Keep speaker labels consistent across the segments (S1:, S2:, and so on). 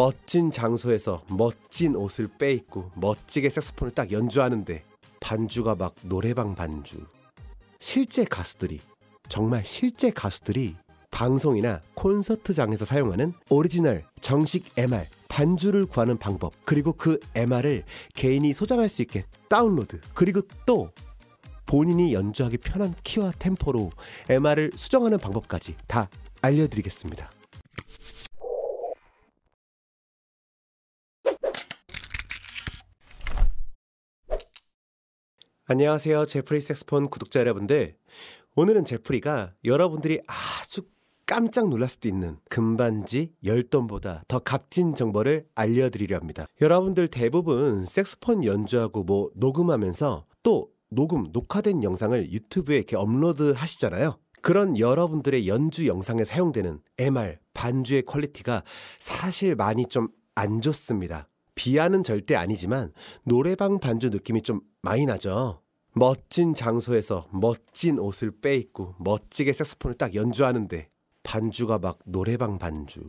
S1: 멋진 장소에서 멋진 옷을 빼입고 멋지게 색소폰을 딱 연주하는데 반주가 막 노래방 반주. 실제 가수들이 정말 실제 가수들이 방송이나 콘서트장에서 사용하는 오리지널 정식 MR 반주를 구하는 방법 그리고 그 MR을 개인이 소장할 수 있게 다운로드 그리고 또 본인이 연주하기 편한 키와 템포로 MR을 수정하는 방법까지 다 알려드리겠습니다. 안녕하세요. 제프리 섹스폰 구독자 여러분들. 오늘은 제프리가 여러분들이 아주 깜짝 놀랄 수도 있는 금반지 10돈보다 더 값진 정보를 알려드리려 합니다. 여러분들 대부분 섹스폰 연주하고 뭐 녹음하면서 또 녹음, 녹화된 영상을 유튜브에 이렇게 업로드 하시잖아요. 그런 여러분들의 연주 영상에 사용되는 MR, 반주의 퀄리티가 사실 많이 좀 안 좋습니다. 비하는 절대 아니지만 노래방 반주 느낌이 좀 많이 나죠. 멋진 장소에서 멋진 옷을 빼입고 멋지게 색소폰을 딱 연주하는데 반주가 막 노래방 반주.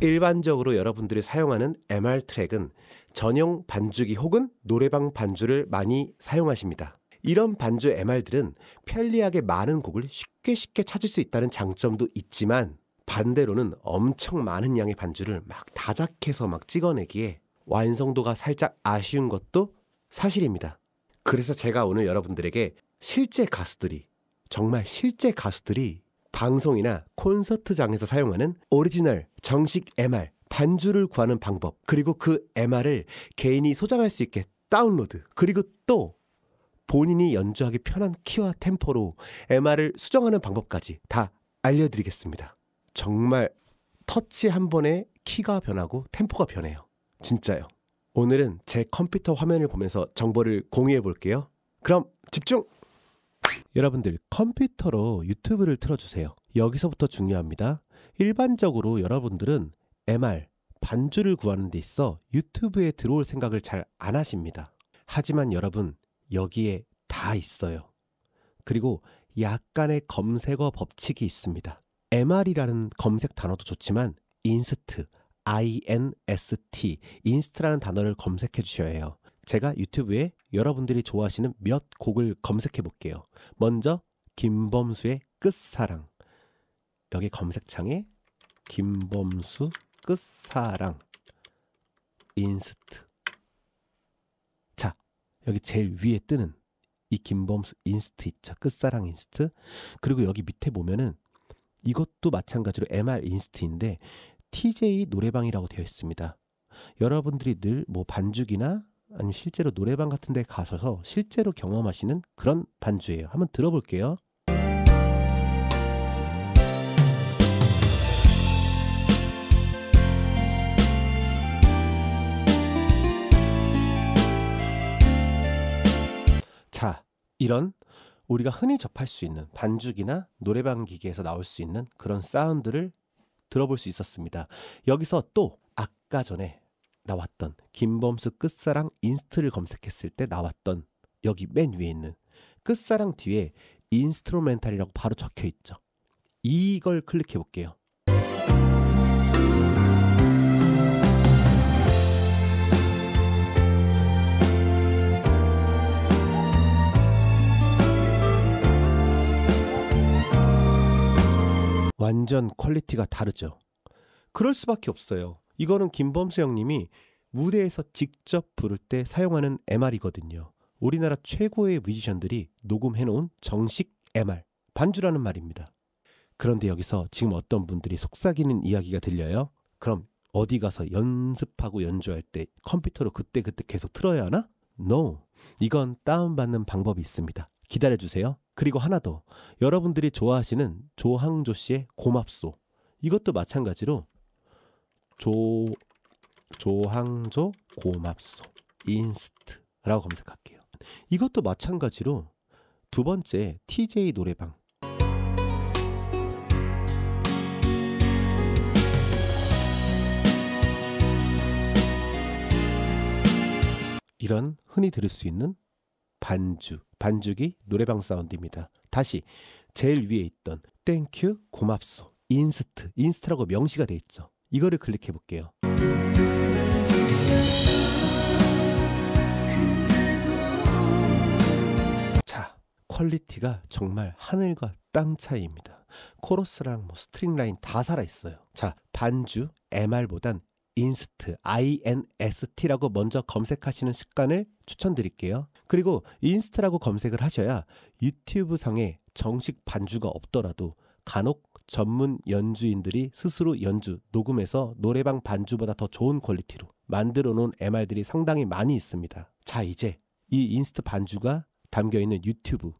S1: 일반적으로 여러분들이 사용하는 MR 트랙은 전용 반주기 혹은 노래방 반주를 많이 사용하십니다. 이런 반주 MR들은 편리하게 많은 곡을 쉽게 쉽게 찾을 수 있다는 장점도 있지만 반대로는 엄청 많은 양의 반주를 막 다작해서 막 찍어내기에 완성도가 살짝 아쉬운 것도 사실입니다. 그래서 제가 오늘 여러분들에게 실제 가수들이 정말 실제 가수들이 방송이나 콘서트장에서 사용하는 오리지널 정식 MR 반주를 구하는 방법 그리고 그 MR을 개인이 소장할 수 있게 다운로드 그리고 또 본인이 연주하기 편한 키와 템포로 MR을 수정하는 방법까지 다 알려드리겠습니다. 정말 터치 한 번에 키가 변하고 템포가 변해요. 진짜요. 오늘은 제 컴퓨터 화면을 보면서 정보를 공유해 볼게요. 그럼 집중! 여러분들 컴퓨터로 유튜브를 틀어주세요. 여기서부터 중요합니다. 일반적으로 여러분들은 MR, 반주를 구하는 데 있어 유튜브에 들어올 생각을 잘 안 하십니다. 하지만 여러분, 여기에 다 있어요. 그리고 약간의 검색어 법칙이 있습니다. MR이라는 검색 단어도 좋지만 인스트, INST, 인스트라는 단어를 검색해 주셔야 해요. 제가 유튜브에 여러분들이 좋아하시는 몇 곡을 검색해 볼게요. 먼저 김범수의 끝사랑. 여기 검색창에 김범수 끝사랑 인스트. 자, 여기 제일 위에 뜨는 이 김범수 인스트 있죠. 끝사랑 인스트. 그리고 여기 밑에 보면은 이것도 마찬가지로 MR 인스트인데 TJ 노래방이라고 되어 있습니다. 여러분들이 늘 뭐 반죽이나 아니면 실제로 노래방 같은 데 가서 실제로 경험하시는 그런 반주예요. 한번 들어볼게요. 자, 이런 우리가 흔히 접할 수 있는 반죽이나 노래방 기계에서 나올 수 있는 그런 사운드를 들어볼 수 있었습니다. 여기서 또 아까 전에 나왔던 김범수 끝사랑 인스트를 검색했을 때 나왔던 여기 맨 위에 있는 끝사랑 뒤에 인스트로멘탈이라고 바로 적혀 있죠. 이걸 클릭해 볼게요. 완전 퀄리티가 다르죠. 그럴 수밖에 없어요. 이거는 김범수 형님이 무대에서 직접 부를 때 사용하는 MR이거든요. 우리나라 최고의 뮤지션들이 녹음해놓은 정식 MR, 반주라는 말입니다. 그런데 여기서 지금 어떤 분들이 속삭이는 이야기가 들려요? 그럼 어디 가서 연습하고 연주할 때 컴퓨터로 그때그때 그때 계속 틀어야 하나? No. 이건 다운받는 방법이 있습니다. 기다려주세요. 그리고 하나 더. 여러분들이 좋아하시는 조항조 씨의 고맙소. 이것도 마찬가지로 조, 조항조 고맙소. 인스트라고 검색할게요. 이것도 마찬가지로 두 번째 TJ 노래방. 이런 흔히 들을 수 있는 반주. 반죽이 노래방 사운드입니다. 다시 제일 위에 있던 땡큐 고맙소 인스트 인스트라고 명시가 돼 있죠. 이거를 클릭해 볼게요. 자, 퀄리티가 정말 하늘과 땅 차이입니다. 코러스랑 뭐 스트링 라인 다 살아 있어요. 자, 반주 MR보단 인스트, INST라고 먼저 검색하시는 습관을 추천드릴게요. 그리고 인스트라고 검색을 하셔야 유튜브 상에 정식 반주가 없더라도 간혹 전문 연주인들이 스스로 연주, 녹음해서 노래방 반주보다 더 좋은 퀄리티로 만들어 놓은 MR들이 상당히 많이 있습니다. 자, 이제 이 인스트 반주가 담겨 있는 유튜브,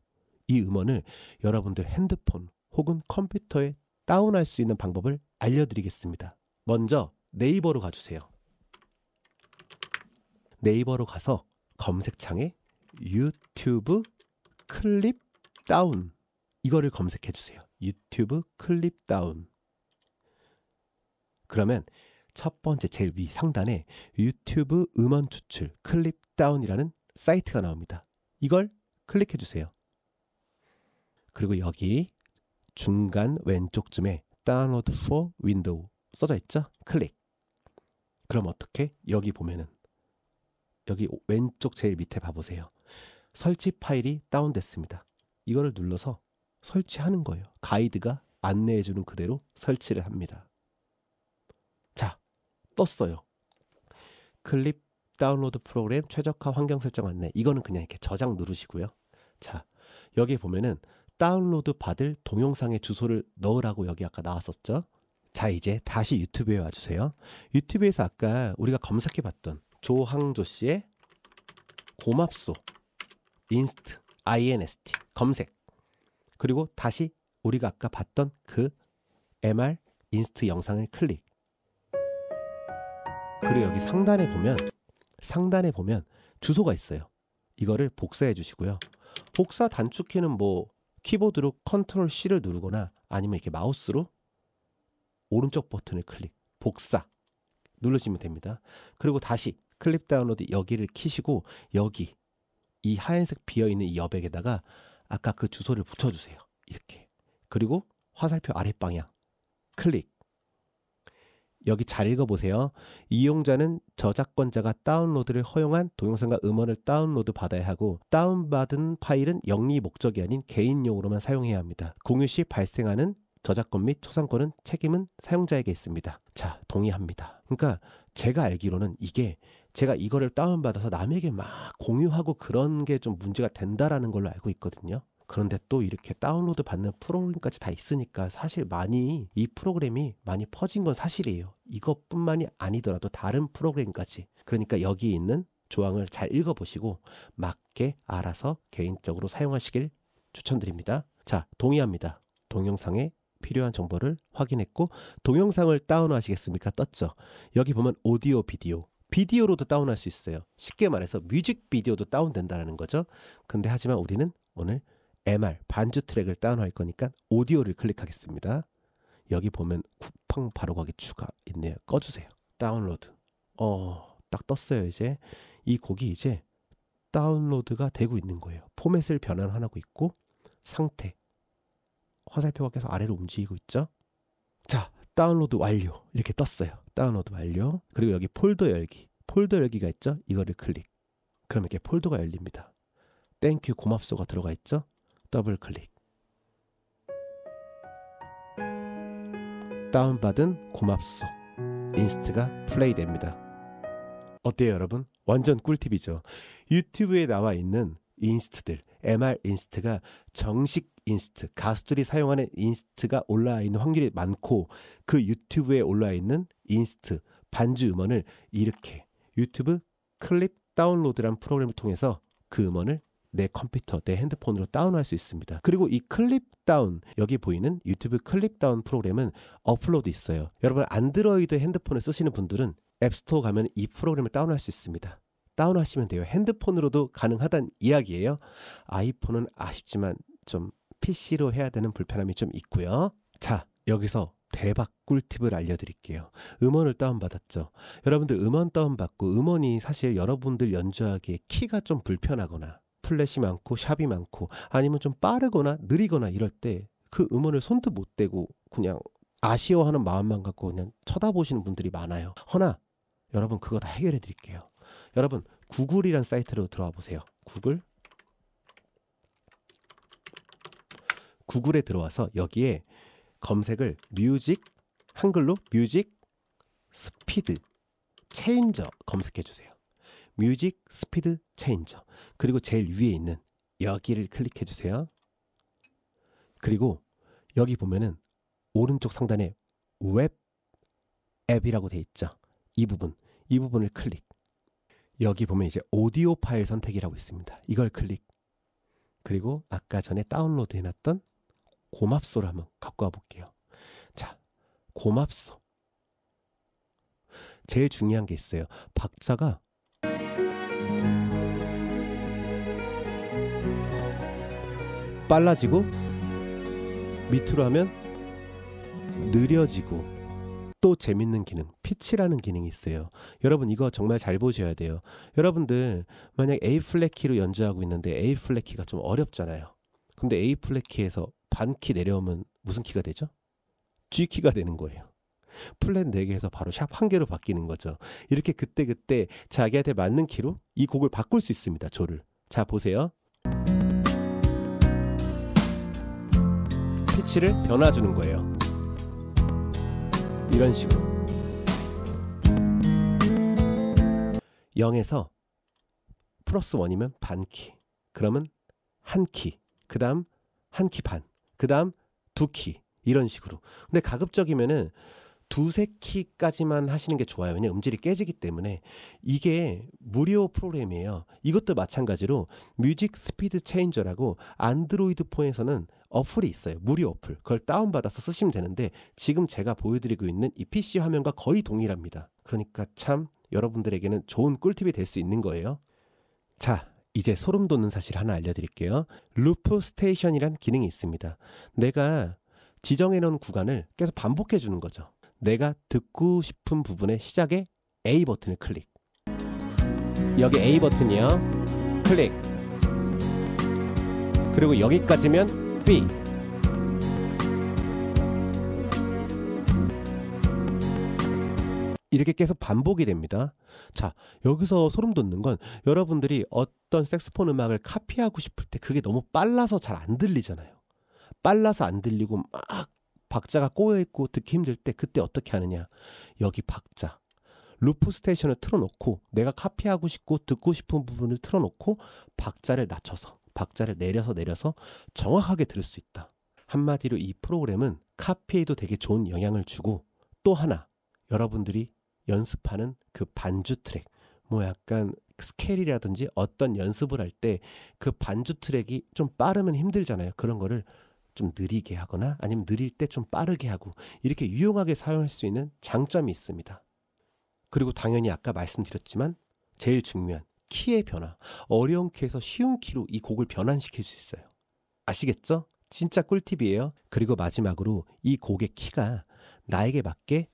S1: 이 음원을 여러분들 핸드폰 혹은 컴퓨터에 다운할 수 있는 방법을 알려드리겠습니다. 먼저 네이버로 가주세요. 네이버로 가서 검색창에 유튜브 클립 다운 이거를 검색해 주세요. 유튜브 클립 다운. 그러면 첫 번째 제일 위 상단에 유튜브 음원 추출 클립 다운이라는 사이트가 나옵니다. 이걸 클릭해 주세요. 그리고 여기 중간 왼쪽쯤에 다운로드 포 윈도우 써져 있죠? 클릭. 그럼 어떻게? 여기 보면은 여기 왼쪽 제일 밑에 봐보세요. 설치 파일이 다운됐습니다. 이거를 눌러서 설치하는 거예요. 가이드가 안내해주는 그대로 설치를 합니다. 자, 떴어요. 클립 다운로드 프로그램 최적화 환경 설정 안내. 이거는 그냥 이렇게 저장 누르시고요. 자, 여기 보면은 다운로드 받을 동영상의 주소를 넣으라고 여기 아까 나왔었죠. 자, 이제 다시 유튜브에 와주세요. 유튜브에서 아까 우리가 검색해봤던 조항조 씨의 고맙소, 인스트, INST, 검색. 그리고 다시 우리가 아까 봤던 그 MR 인스트 영상을 클릭. 그리고 여기 상단에 보면, 상단에 보면 주소가 있어요. 이거를 복사해 주시고요. 복사 단축키는 뭐 키보드로 컨트롤 C를 누르거나 아니면 이렇게 마우스로 오른쪽 버튼을 클릭, 복사 눌르시면 됩니다. 그리고 다시 클립 다운로드 여기를 키시고 여기 이 하얀색 비어있는 이 여백에다가 아까 그 주소를 붙여주세요. 이렇게. 그리고 화살표 아랫방향 클릭. 여기 잘 읽어보세요. 이용자는 저작권자가 다운로드를 허용한 동영상과 음원을 다운로드 받아야 하고 다운받은 파일은 영리 목적이 아닌 개인용으로만 사용해야 합니다. 공유 시 발생하는 저작권 및 초상권은 책임은 사용자에게 있습니다. 자, 동의합니다. 그러니까 제가 알기로는 이게 제가 이거를 다운받아서 남에게 막 공유하고 그런 게 좀 문제가 된다라는 걸로 알고 있거든요. 그런데 또 이렇게 다운로드 받는 프로그램까지 다 있으니까 사실 많이 이 프로그램이 많이 퍼진 건 사실이에요. 이것뿐만이 아니더라도 다른 프로그램까지. 그러니까 여기 있는 조항을 잘 읽어보시고 맞게 알아서 개인적으로 사용하시길 추천드립니다. 자, 동의합니다. 동영상에 필요한 정보를 확인했고 동영상을 다운하시겠습니까? 떴죠. 여기 보면 오디오 비디오 비디오로도 다운할 수 있어요. 쉽게 말해서 뮤직 비디오도 다운된다는 거죠. 근데 하지만 우리는 오늘 MR 반주 트랙을 다운할 거니까 오디오를 클릭하겠습니다. 여기 보면 쿠팡 바로가기 추가 있네요. 꺼주세요. 다운로드. 어, 딱 떴어요. 이제 이 곡이 이제 다운로드가 되고 있는 거예요. 포맷을 변환하고 있고 상태 화살표가 계속 아래로 움직이고 있죠? 자, 다운로드 완료. 이렇게 떴어요. 다운로드 완료. 그리고 여기 폴더 열기. 폴더 열기가 있죠? 이거를 클릭. 그럼 이렇게 폴더가 열립니다. 땡큐 고맙소가 들어가 있죠? 더블 클릭. 다운받은 고맙소. 인스트가 플레이 됩니다. 어때요, 여러분? 완전 꿀팁이죠. 유튜브에 나와 있는 인스트들, MR 인스트가 정식 인스트 가수들이 사용하는 인스트가 올라 와 있는 확률이 많고 그 유튜브에 올라 와 있는 인스트 반주 음원을 이렇게 유튜브 클립 다운로드란 프로그램을 통해서 그 음원을 내 컴퓨터, 내 핸드폰으로 다운할 수 있습니다. 그리고 이 클립 다운, 여기 보이는 유튜브 클립 다운 프로그램은 어플로드 있어요. 여러분, 안드로이드 핸드폰을 쓰시는 분들은 앱스토어 가면 이 프로그램을 다운할 수 있습니다. 다운하시면 돼요. 핸드폰으로도 가능하단 이야기예요. 아이폰은 아쉽지만 좀 PC로 해야 되는 불편함이 좀 있고요. 자, 여기서 대박 꿀팁을 알려드릴게요. 음원을 다운받았죠. 여러분들 음원 다운받고 음원이 사실 여러분들 연주하기에 키가 좀 불편하거나 플랫이 많고 샵이 많고 아니면 좀 빠르거나 느리거나 이럴 때 그 음원을 손도 못 대고 그냥 아쉬워하는 마음만 갖고 그냥 쳐다보시는 분들이 많아요. 허나 여러분 그거 다 해결해 드릴게요. 여러분 구글이란 사이트로 들어와 보세요. 구글 구글에 들어와서 여기에 검색을 뮤직 한글로 뮤직 스피드 체인저 검색해 주세요. 뮤직 스피드 체인저. 그리고 제일 위에 있는 여기를 클릭해 주세요. 그리고 여기 보면은 오른쪽 상단에 웹 앱이라고 돼 있죠. 이 부분. 이 부분을 클릭. 여기 보면 이제 오디오 파일 선택이라고 있습니다. 이걸 클릭. 그리고 아까 전에 다운로드 해놨던 고맙소를 한번 갖고 와볼게요. 자, 고맙소. 제일 중요한 게 있어요. 박자가 빨라지고 밑으로 하면 느려지고 또 재밌는 기능, 피치라는 기능이 있어요. 여러분 이거 정말 잘 보셔야 돼요. 여러분들 만약 A 플랫 키로 연주하고 있는데 A 플랫 키가 좀 어렵잖아요. 근데 A 플랫 키에서 반키 내려오면 무슨 키가 되죠? G키가 되는 거예요. 플랜 4개에서 바로 샵 1개로 바뀌는 거죠. 이렇게 그때그때 그때 자기한테 맞는 키로 이 곡을 바꿀 수 있습니다. 조를. 자, 보세요. 피치를 변화주는 거예요. 이런 식으로. 0에서 플러스 1이면 반키. 그러면 한 키. 그 다음 한 키 반. 그다음 두 키 이런 식으로. 근데 가급적이면은 두세 키까지만 하시는 게 좋아요. 왜냐 면 음질이 깨지기 때문에 이게 무료 프로그램이에요. 이것도 마찬가지로 뮤직 스피드 체인저라고 안드로이드 폰에서는 어플이 있어요. 무료 어플. 그걸 다운받아서 쓰시면 되는데 지금 제가 보여드리고 있는 이 PC 화면과 거의 동일합니다. 그러니까 참 여러분들에게는 좋은 꿀팁이 될 수 있는 거예요. 자, 이제 소름 돋는 사실 하나 알려드릴게요. 루프 스테이션이란 기능이 있습니다. 내가 지정해놓은 구간을 계속 반복해 주는 거죠. 내가 듣고 싶은 부분의 시작에 A 버튼을 클릭. 여기 A 버튼이요. 클릭. 그리고 여기까지면 B. 이렇게 계속 반복이 됩니다. 자, 여기서 소름 돋는 건 여러분들이 어떤 섹스폰 음악을 카피하고 싶을 때 그게 너무 빨라서 잘 안 들리잖아요. 빨라서 안 들리고 막 박자가 꼬여있고 듣기 힘들 때 그때 어떻게 하느냐. 여기 박자. 루프 스테이션을 틀어놓고 내가 카피하고 싶고 듣고 싶은 부분을 틀어놓고 박자를 낮춰서 박자를 내려서 내려서 정확하게 들을 수 있다. 한마디로 이 프로그램은 카피에도 되게 좋은 영향을 주고 또 하나 여러분들이 연습하는 그 반주 트랙 뭐 약간 그 스케일이라든지 어떤 연습을 할 때 그 반주 트랙이 좀 빠르면 힘들잖아요. 그런 거를 좀 느리게 하거나 아니면 느릴 때 좀 빠르게 하고 이렇게 유용하게 사용할 수 있는 장점이 있습니다. 그리고 당연히 아까 말씀드렸지만 제일 중요한 키의 변화. 어려운 키에서 쉬운 키로 이 곡을 변환시킬 수 있어요. 아시겠죠? 진짜 꿀팁이에요. 그리고 마지막으로 이 곡의 키가 나에게 맞게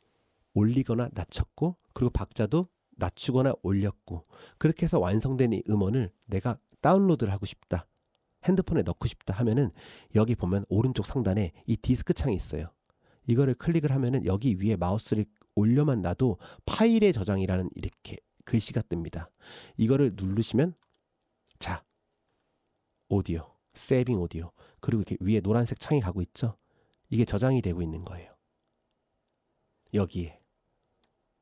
S1: 올리거나 낮췄고 그리고 박자도 낮추거나 올렸고 그렇게 해서 완성된 이 음원을 내가 다운로드를 하고 싶다. 핸드폰에 넣고 싶다 하면은 여기 보면 오른쪽 상단에 이 디스크 창이 있어요. 이거를 클릭을 하면은 여기 위에 마우스를 올려만 놔도 파일의 저장이라는 이렇게 글씨가 뜹니다. 이거를 누르시면 자 오디오, 세빙 오디오 그리고 이렇게 위에 노란색 창이 가고 있죠. 이게 저장이 되고 있는 거예요. 여기에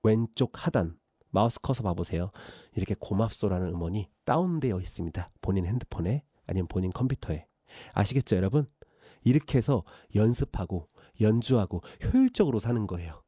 S1: 왼쪽 하단 마우스 커서 봐보세요. 이렇게 고맙소라는 음원이 다운되어 있습니다. 본인 핸드폰에 아니면 본인 컴퓨터에. 아시겠죠, 여러분? 이렇게 해서 연습하고 연주하고 효율적으로 사는 거예요.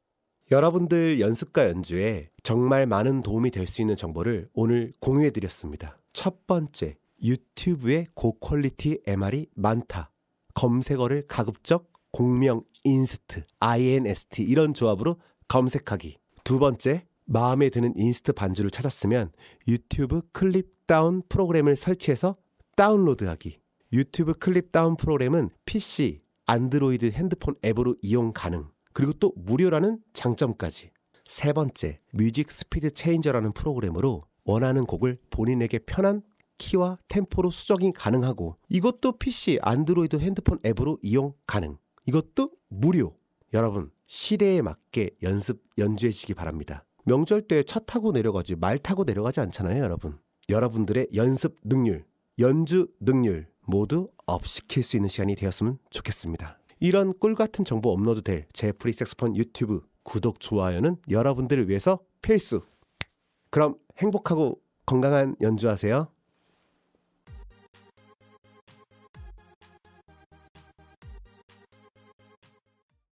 S1: 여러분들 연습과 연주에 정말 많은 도움이 될 수 있는 정보를 오늘 공유해 드렸습니다. 첫 번째, 유튜브에 고퀄리티 MR이 많다. 검색어를 가급적 공명 인스트 INST 이런 조합으로 검색하기. 두 번째, 마음에 드는 인스트 반주를 찾았으면 유튜브 클립 다운 프로그램을 설치해서 다운로드하기. 유튜브 클립 다운 프로그램은 PC, 안드로이드 핸드폰 앱으로 이용 가능. 그리고 또 무료라는 장점까지. 세 번째, 뮤직 스피드 체인저라는 프로그램으로 원하는 곡을 본인에게 편한 키와 템포로 수정이 가능하고 이것도 PC, 안드로이드 핸드폰 앱으로 이용 가능. 이것도 무료. 여러분, 시대에 맞게 연습, 연주해시기 주 바랍니다. 명절 때차 타고 내려가지, 말 타고 내려가지 않잖아요, 여러분. 여러분들의 연습 능률, 연주 능률 모두 업 시킬 수 있는 시간이 되었으면 좋겠습니다. 이런 꿀 같은 정보 업로드 될 제 프리섹스폰 유튜브 구독, 좋아요는 여러분들을 위해서 필수! 그럼 행복하고 건강한 연주하세요.